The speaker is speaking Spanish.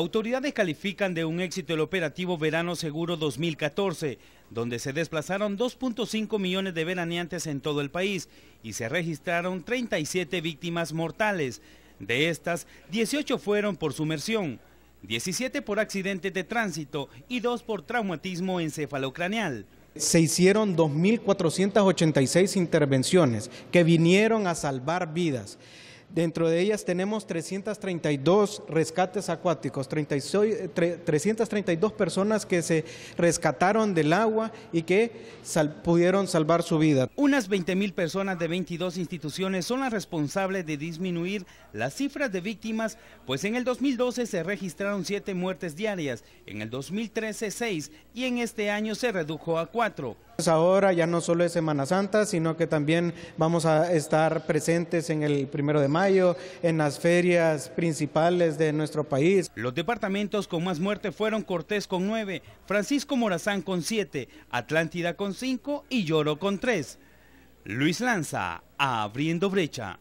Autoridades califican de un éxito el operativo Verano Seguro 2014, donde se desplazaron 2.5 millones de veraneantes en todo el país y se registraron 37 víctimas mortales. De estas, 18 fueron por sumersión, 17 por accidentes de tránsito y 2 por traumatismo encéfalo craneal. se hicieron 2.486 intervenciones que vinieron a salvar vidas. Dentro de ellas tenemos 332 rescates acuáticos, 332 personas que se rescataron del agua y que pudieron salvar su vida. Unas 20 mil personas de 22 instituciones son las responsables de disminuir las cifras de víctimas, pues en el 2012 se registraron 7 muertes diarias, en el 2013 6 y en este año se redujo a 4. Pues, ahora ya no solo es Semana Santa, sino que también vamos a estar presentes en el primero de mayo, en las ferias principales de nuestro país. Los departamentos con más muerte fueron Cortés con nueve, Francisco Morazán con siete, Atlántida con cinco y Lloro con tres. Luis Lanza, abriendo brecha.